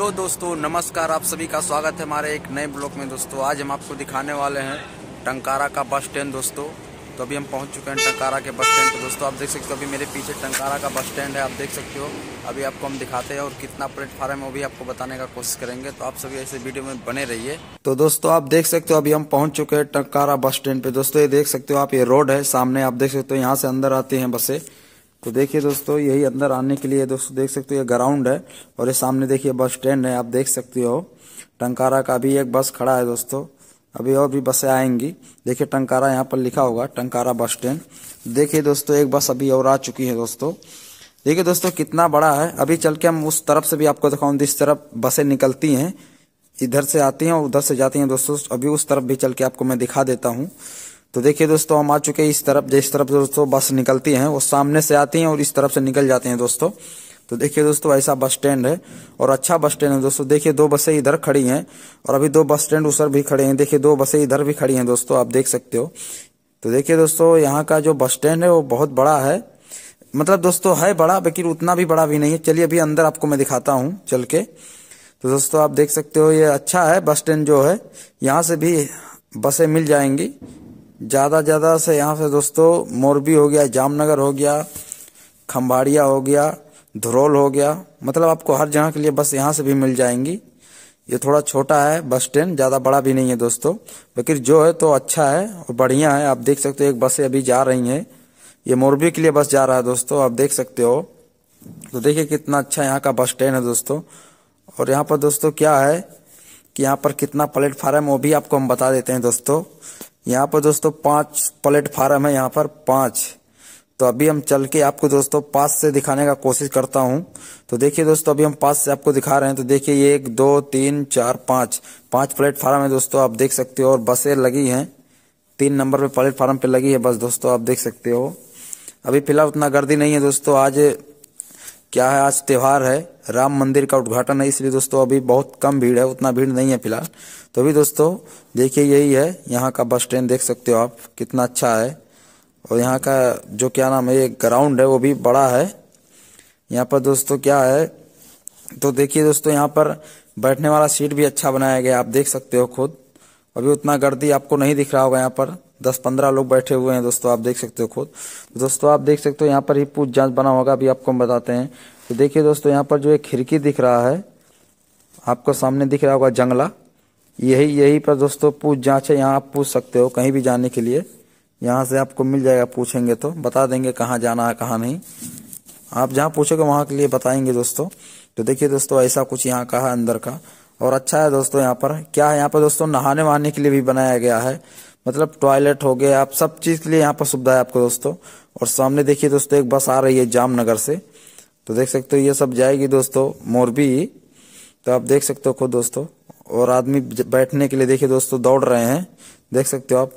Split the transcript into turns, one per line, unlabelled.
hello दोस्तों नमस्कार आप सभी का स्वागत है हमारे एक नए ब्लॉग में दोस्तों आज हम आपको दिखाने वाले हैं टंकारा का बस स्टैंड दोस्तों तो अभी हम पहुंच चुके हैं टंकारा के बस स्टैंड पे दोस्तों आप देख सकते हो अभी मेरे पीछे टंकारा का बस स्टैंड है आप देख सकते हो अभी आपको हम दिखाते हैं और कितना प्लेटफार्म है वो भी आपको बताने का कोशिश करेंगे तो आप सभी ऐसे वीडियो में बने रहिए तो दोस्तों आप देख सकते हो अभी हम पहुंच चुके हैं टंकारा बस स्टैंड पे दोस्तों ये देख सकते हो आप ये रोड है सामने आप देख सकते हो यहाँ से अंदर आती है बसे तो देखिए दोस्तों यही अंदर आने के लिए दोस्तों देख सकते हो ये ग्राउंड है और ये सामने देखिए बस स्टैंड है आप देख सकते हो टंकारा का अभी एक बस खड़ा है दोस्तों अभी और भी बसें आएंगी देखिए टंकारा यहाँ पर लिखा होगा टंकारा बस स्टैंड देखिए दोस्तों एक बस अभी और आ चुकी है दोस्तों देखिए दोस्तों कितना बड़ा है अभी चल के हम उस तरफ से भी आपको दिखाऊँ जिस तरफ बसें निकलती हैं इधर से आती हैं और उधर से जाती हैं दोस्तों अभी उस तरफ भी चल के आपको मैं दिखा देता हूँ तो देखिए दोस्तों हम आ चुके हैं इस तरफ जिस तरफ दोस्तों बस निकलती है वो सामने से आती है और इस तरफ से निकल जाते हैं दोस्तों तो देखिए दोस्तों ऐसा बस स्टैंड है और अच्छा बस स्टैंड है दोस्तों देखिए दो बसें इधर खड़ी हैं और अभी दो बस स्टैंड उधर भी खड़े हैं देखिए दो बसें इधर भी खड़ी हैं दोस्तों आप देख सकते हो तो देखिए दोस्तों यहाँ का जो बस स्टैंड है वो बहुत बड़ा है मतलब दोस्तों है बड़ा लेकिन उतना भी बड़ा भी नहीं है चलिए अभी अंदर आपको मैं दिखाता हूँ चल के तो दोस्तों आप देख सकते हो ये अच्छा है बस स्टैंड जो है यहाँ से भी बसें मिल जाएंगी ज़्यादा ज़्यादा से यहाँ से दोस्तों मोरबी हो गया जामनगर हो गया खम्भाड़िया हो गया धुरोल हो गया मतलब आपको हर जगह के लिए बस यहाँ से भी मिल जाएंगी ये थोड़ा छोटा है बस स्टैंड ज़्यादा बड़ा भी नहीं है दोस्तों लेकिन जो है तो अच्छा है और बढ़िया है आप देख सकते हो एक बसें अभी जा रही हैं ये मोरबी के लिए बस जा रहा है दोस्तों आप देख सकते हो तो देखिए कितना अच्छा यहाँ का बस स्टैंड है दोस्तों और यहाँ पर दोस्तों क्या है कि यहाँ पर कितना प्लेटफार्म वो भी आपको हम बता देते हैं दोस्तों यहाँ पर दोस्तों पांच प्लेटफार्म है यहाँ पर पांच तो अभी हम चल के आपको दोस्तों पास से दिखाने का कोशिश करता हूँ तो देखिए दोस्तों अभी हम पास से आपको दिखा रहे हैं तो देखिए ये एक दो तीन चार पांच पांच प्लेटफार्म है दोस्तों आप देख सकते हो और बसें लगी हैं तीन नंबर पे प्लेटफार्म पे लगी है बस दोस्तों आप देख सकते हो अभी फिलहाल उतना गर्दी नहीं है दोस्तों आज क्या है आज त्यौहार है राम मंदिर का उद्घाटन है इसलिए दोस्तों अभी बहुत कम भीड़ है उतना भीड़ नहीं है फिलहाल तो अभी दोस्तों देखिए यही है यहाँ का बस स्टैंड देख सकते हो आप कितना अच्छा है और यहाँ का जो क्या नाम है ये ग्राउंड है वो भी बड़ा है यहाँ पर दोस्तों क्या है तो देखिए दोस्तों यहाँ पर बैठने वाला सीट भी अच्छा बनाया गया आप देख सकते हो खुद अभी उतना गर्दी आपको नहीं दिख रहा होगा यहाँ पर दस पंद्रह लोग बैठे हुए हैं दोस्तों आप देख सकते हो खुद तो दोस्तों आप देख सकते हो यहाँ पर ही पूछ जांच बना होगा अभी आपको हम बताते हैं तो देखिए दोस्तों यहाँ पर जो एक खिड़की दिख रहा है आपको सामने दिख रहा होगा जंगला यही यही पर दोस्तों पूछ जांच है यहाँ आप पूछ सकते हो कहीं भी जाने के लिए यहाँ से आपको मिल जाएगा पूछेंगे तो बता देंगे कहाँ जाना है कहाँ नहीं आप जहाँ पूछोगे वहाँ के लिए बताएंगे दोस्तों तो देखिए दोस्तों ऐसा कुछ यहाँ का है अंदर का और अच्छा है दोस्तों यहाँ पर क्या है यहाँ पर दोस्तों नहाने वहाने के लिए भी बनाया गया है मतलब टॉयलेट हो गया आप सब चीज़ के लिए यहाँ पर सुविधा है आपको दोस्तों और सामने देखिए दोस्तों एक बस आ रही है जामनगर से तो देख सकते हो ये सब जाएगी दोस्तों मोरबी तो आप देख सकते हो खुद दोस्तों और आदमी बैठने के लिए देखिए दोस्तों दौड़ रहे हैं देख सकते हो आप